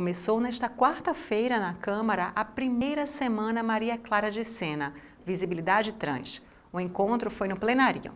Começou nesta quarta-feira na Câmara a primeira semana Maria Clara de Sena, Visibilidade Trans. O encontro foi no plenário.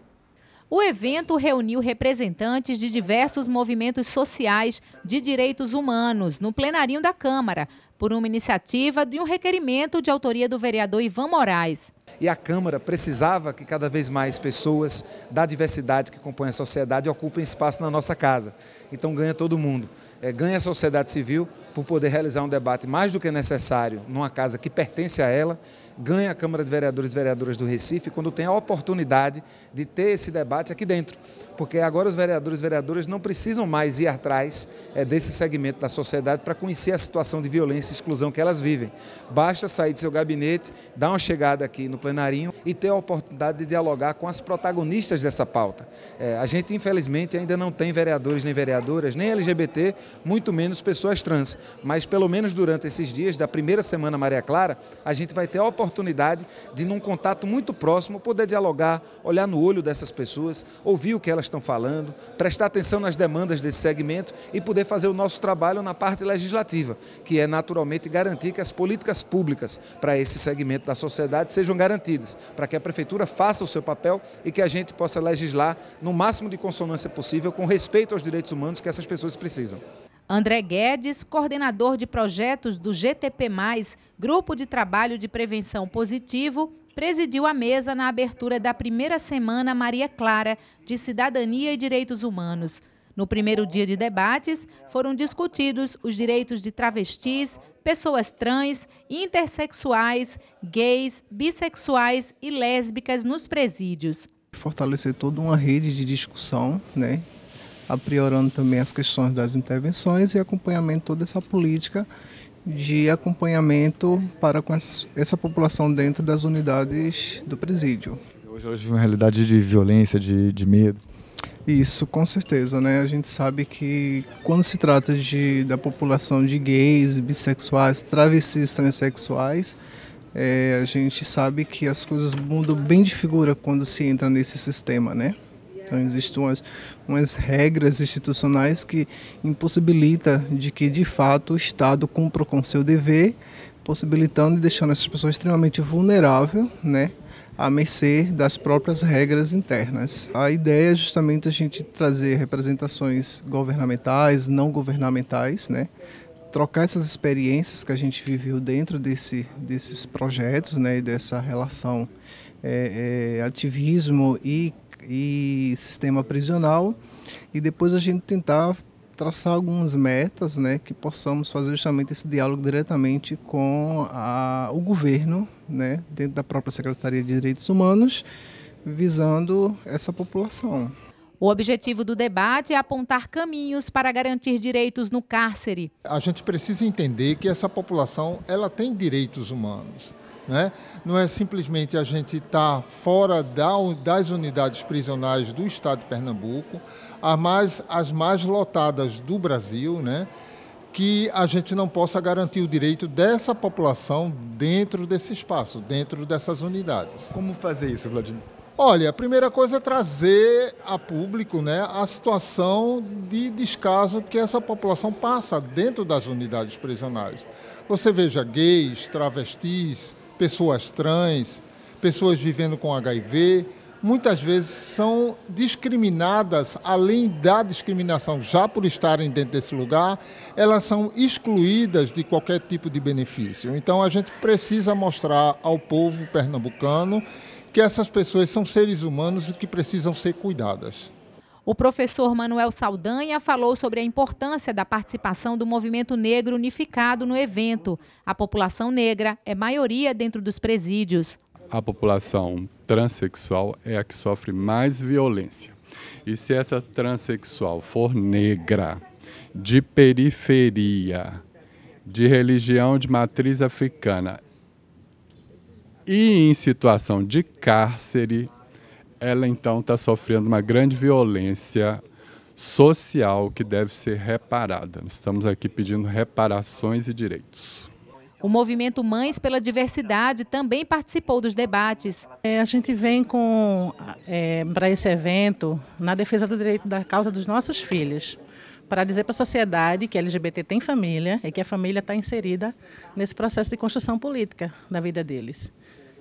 O evento reuniu representantes de diversos movimentos sociais de direitos humanos no plenarinho da Câmara por uma iniciativa de um requerimento de autoria do vereador Ivan Moraes. E a Câmara precisava que cada vez mais pessoas da diversidade que compõem a sociedade ocupem espaço na nossa casa. Então ganha todo mundo. É, ganha a sociedade civil por poder realizar um debate mais do que necessário numa casa que pertence a ela. Ganha a Câmara de Vereadores e Vereadoras do Recife quando tem a oportunidade de ter esse debate aqui dentro. Porque agora os vereadores e vereadoras não precisam mais ir atrás é, desse segmento da sociedade para conhecer a situação de violência exclusão que elas vivem. Basta sair do seu gabinete, dar uma chegada aqui no plenarinho e ter a oportunidade de dialogar com as protagonistas dessa pauta. É, a gente, infelizmente, ainda não tem vereadores nem vereadoras, nem LGBT, muito menos pessoas trans. Mas, pelo menos durante esses dias da primeira semana Maria Clara, a gente vai ter a oportunidade de, num contato muito próximo, poder dialogar, olhar no olho dessas pessoas, ouvir o que elas estão falando, prestar atenção nas demandas desse segmento e poder fazer o nosso trabalho na parte legislativa, que é natural naturalmente garantir que as políticas públicas para esse segmento da sociedade sejam garantidas, para que a prefeitura faça o seu papel e que a gente possa legislar no máximo de consonância possível com respeito aos direitos humanos que essas pessoas precisam. André Guedes, coordenador de projetos do GTP, Grupo de Trabalho de Prevenção Positivo, presidiu a mesa na abertura da primeira semana Maria Clara de Cidadania e Direitos Humanos. No primeiro dia de debates, foram discutidos os direitos de travestis, pessoas trans, intersexuais, gays, bissexuais e lésbicas nos presídios. Fortalecer toda uma rede de discussão, né? apriorando também as questões das intervenções e acompanhamento toda essa política de acompanhamento para com essa, essa população dentro das unidades do presídio. Hoje elas vivem uma realidade de violência, de, de medo. Isso, com certeza, né? A gente sabe que quando se trata de, da população de gays, bissexuais, travestis, transexuais, é, a gente sabe que as coisas mudam bem de figura quando se entra nesse sistema, né? Então existem umas, umas regras institucionais que impossibilita de que de fato o Estado cumpra com seu dever, possibilitando e deixando essas pessoas extremamente vulneráveis, né? à mercê das próprias regras internas. A ideia é justamente a gente trazer representações governamentais, não governamentais, né? trocar essas experiências que a gente viveu dentro desse, desses projetos né, e dessa relação é, é, ativismo e, e sistema prisional e depois a gente tentar traçar algumas metas, né, que possamos fazer justamente esse diálogo diretamente com a, o governo, né, dentro da própria Secretaria de Direitos Humanos, visando essa população. O objetivo do debate é apontar caminhos para garantir direitos no cárcere. A gente precisa entender que essa população ela tem direitos humanos. Né? Não é simplesmente a gente estar tá fora da, das unidades prisionais do Estado de Pernambuco, as mais, as mais lotadas do Brasil, né? que a gente não possa garantir o direito dessa população dentro desse espaço, dentro dessas unidades. Como fazer isso, Vladimir? Olha, a primeira coisa é trazer a público né, a situação de descaso que essa população passa dentro das unidades prisionais. Você veja gays, travestis, pessoas trans, pessoas vivendo com HIV, muitas vezes são discriminadas, além da discriminação já por estarem dentro desse lugar, elas são excluídas de qualquer tipo de benefício. Então a gente precisa mostrar ao povo pernambucano que essas pessoas são seres humanos e que precisam ser cuidadas. O professor Manuel Saldanha falou sobre a importância da participação do movimento negro unificado no evento. A população negra é maioria dentro dos presídios. A população transexual é a que sofre mais violência. E se essa transexual for negra, de periferia, de religião de matriz africana e em situação de cárcere, ela então está sofrendo uma grande violência social que deve ser reparada. Nós estamos aqui pedindo reparações e direitos. O movimento Mães pela Diversidade também participou dos debates. É, a gente vem com é, para esse evento na defesa do direito da causa dos nossos filhos, para dizer para a sociedade que LGBT tem família e que a família está inserida nesse processo de construção política da vida deles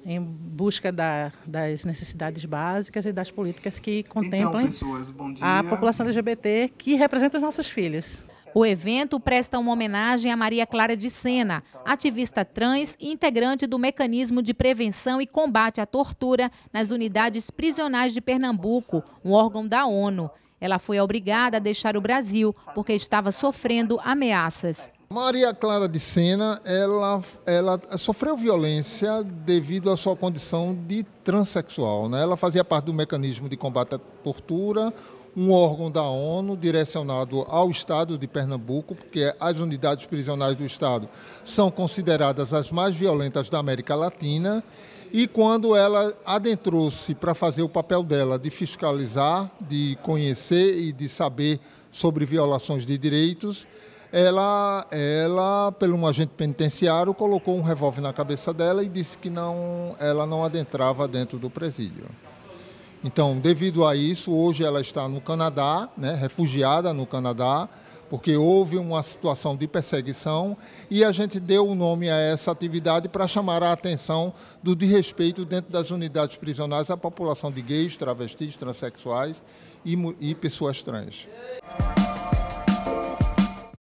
em busca da, das necessidades básicas e das políticas que contemplam então, a população LGBT que representa as nossas filhas. O evento presta uma homenagem a Maria Clara de Sena, ativista trans e integrante do Mecanismo de Prevenção e Combate à Tortura nas Unidades Prisionais de Pernambuco, um órgão da ONU. Ela foi obrigada a deixar o Brasil porque estava sofrendo ameaças. Maria Clara de Sena, ela, ela sofreu violência devido à sua condição de transexual. Né? Ela fazia parte do mecanismo de combate à tortura, um órgão da ONU direcionado ao Estado de Pernambuco, porque as unidades prisionais do Estado são consideradas as mais violentas da América Latina. E quando ela adentrou-se para fazer o papel dela de fiscalizar, de conhecer e de saber sobre violações de direitos, ela, ela, pelo um agente penitenciário, colocou um revólver na cabeça dela e disse que não, ela não adentrava dentro do presídio. Então, devido a isso, hoje ela está no Canadá, né, refugiada no Canadá, porque houve uma situação de perseguição e a gente deu o nome a essa atividade para chamar a atenção do desrespeito dentro das unidades prisionais à população de gays, travestis, transexuais e, e pessoas trans.